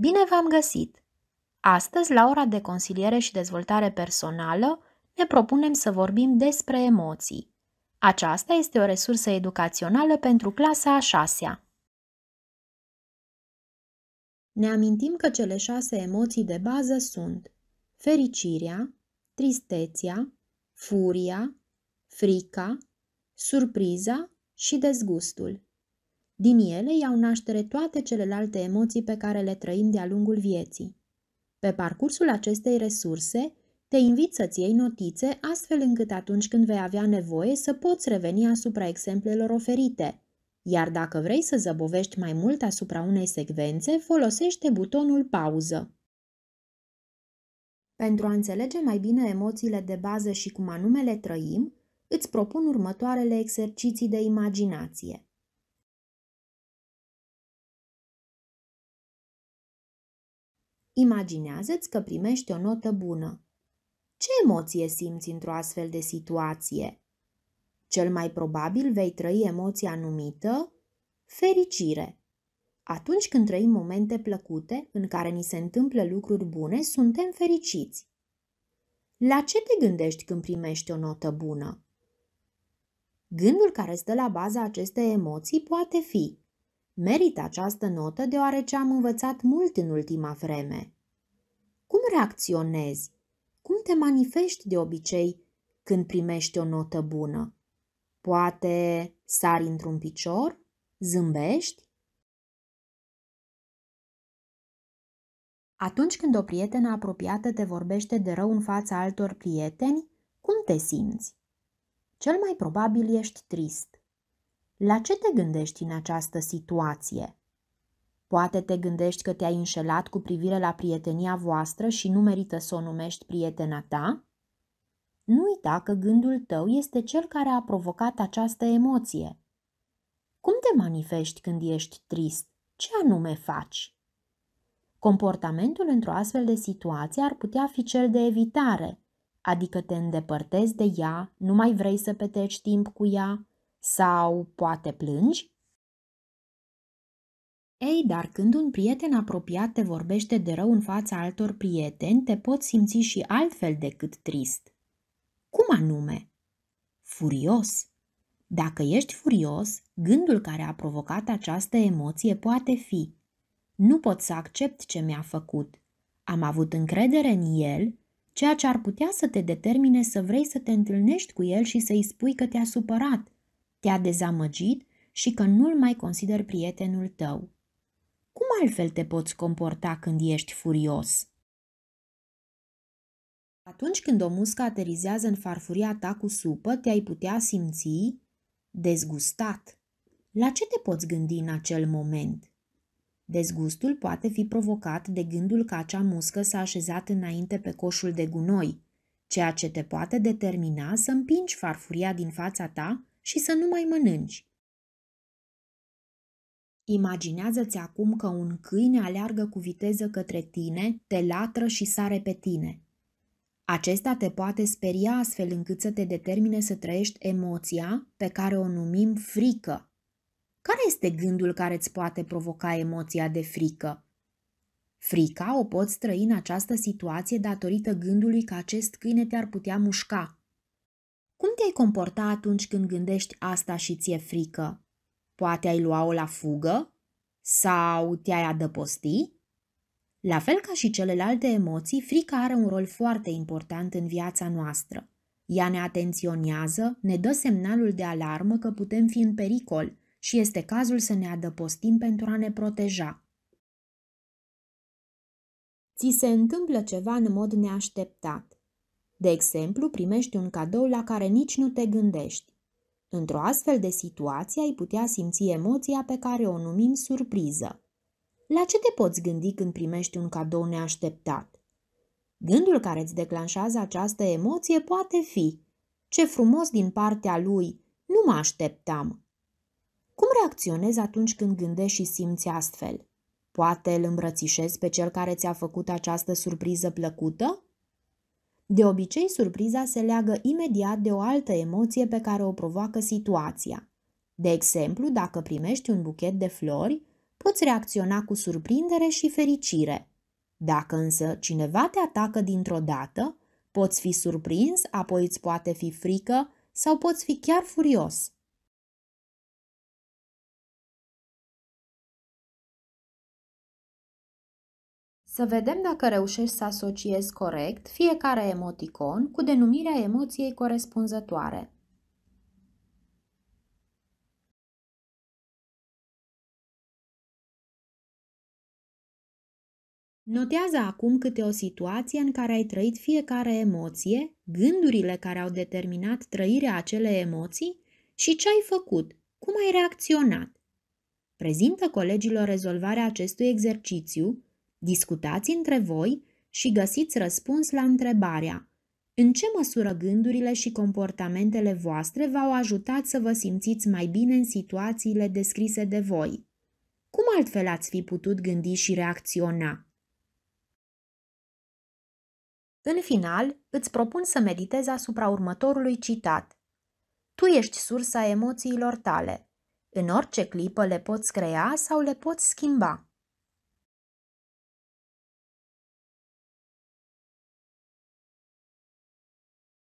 Bine v-am găsit! Astăzi, la ora de consiliere și dezvoltare personală, ne propunem să vorbim despre emoții. Aceasta este o resursă educațională pentru clasa a șasea. Ne amintim că cele șase emoții de bază sunt fericirea, tristețea, furia, frica, surpriza și dezgustul. Din ele iau naștere toate celelalte emoții pe care le trăim de-a lungul vieții. Pe parcursul acestei resurse, te invit să-ți iei notițe astfel încât atunci când vei avea nevoie să poți reveni asupra exemplelor oferite. Iar dacă vrei să zăbovești mai mult asupra unei secvențe, folosește butonul pauză. Pentru a înțelege mai bine emoțiile de bază și cum anume le trăim, îți propun următoarele exerciții de imaginație. Imaginează-ți că primești o notă bună. Ce emoție simți într-o astfel de situație? Cel mai probabil vei trăi emoția numită fericire. Atunci când trăim momente plăcute în care ni se întâmplă lucruri bune, suntem fericiți. La ce te gândești când primești o notă bună? Gândul care stă la baza acestei emoții poate fi Merită această notă deoarece am învățat mult în ultima vreme. Cum reacționezi? Cum te manifesti de obicei când primești o notă bună? Poate sari într-un picior? Zâmbești? Atunci când o prietenă apropiată te vorbește de rău în fața altor prieteni, cum te simți? Cel mai probabil ești trist. La ce te gândești în această situație? Poate te gândești că te-ai înșelat cu privire la prietenia voastră și nu merită să o numești prietena ta? Nu uita că gândul tău este cel care a provocat această emoție. Cum te manifesti când ești trist? Ce anume faci? Comportamentul într-o astfel de situație ar putea fi cel de evitare, adică te îndepărtezi de ea, nu mai vrei să petreci timp cu ea, sau poate plângi? Ei, dar când un prieten apropiat te vorbește de rău în fața altor prieteni, te poți simți și altfel decât trist. Cum anume? Furios. Dacă ești furios, gândul care a provocat această emoție poate fi Nu pot să accept ce mi-a făcut. Am avut încredere în el, ceea ce ar putea să te determine să vrei să te întâlnești cu el și să-i spui că te-a supărat te-a dezamăgit și că nu-l mai consider prietenul tău. Cum altfel te poți comporta când ești furios? Atunci când o muscă aterizează în farfuria ta cu supă, te-ai putea simți dezgustat. La ce te poți gândi în acel moment? Dezgustul poate fi provocat de gândul că acea muscă s-a așezat înainte pe coșul de gunoi, ceea ce te poate determina să împingi farfuria din fața ta și să nu mai mănânci. Imaginează-ți acum că un câine aleargă cu viteză către tine, te latră și sare pe tine. Acesta te poate speria astfel încât să te determine să trăiești emoția pe care o numim frică. Care este gândul care îți poate provoca emoția de frică? Frica o poți trăi în această situație datorită gândului că acest câine te-ar putea mușca. Cum te-ai comporta atunci când gândești asta și ți-e frică? Poate ai lua-o la fugă? Sau te-ai adăposti? La fel ca și celelalte emoții, frica are un rol foarte important în viața noastră. Ea ne atenționează, ne dă semnalul de alarmă că putem fi în pericol și este cazul să ne adăpostim pentru a ne proteja. Ți se întâmplă ceva în mod neașteptat. De exemplu, primești un cadou la care nici nu te gândești. Într-o astfel de situație ai putea simți emoția pe care o numim surpriză. La ce te poți gândi când primești un cadou neașteptat? Gândul care îți declanșează această emoție poate fi Ce frumos din partea lui! Nu mă așteptam! Cum reacționezi atunci când gândești și simți astfel? Poate îl îmbrățișezi pe cel care ți-a făcut această surpriză plăcută? De obicei, surpriza se leagă imediat de o altă emoție pe care o provoacă situația. De exemplu, dacă primești un buchet de flori, poți reacționa cu surprindere și fericire. Dacă însă cineva te atacă dintr-o dată, poți fi surprins, apoi îți poate fi frică sau poți fi chiar furios. Să vedem dacă reușești să asociezi corect fiecare emoticon cu denumirea emoției corespunzătoare. Notează acum câte o situație în care ai trăit fiecare emoție, gândurile care au determinat trăirea acelei emoții și ce ai făcut, cum ai reacționat. Prezintă colegilor rezolvarea acestui exercițiu Discutați între voi și găsiți răspuns la întrebarea în ce măsură gândurile și comportamentele voastre v-au ajutat să vă simțiți mai bine în situațiile descrise de voi? Cum altfel ați fi putut gândi și reacționa? În final, îți propun să meditezi asupra următorului citat. Tu ești sursa emoțiilor tale. În orice clipă le poți crea sau le poți schimba.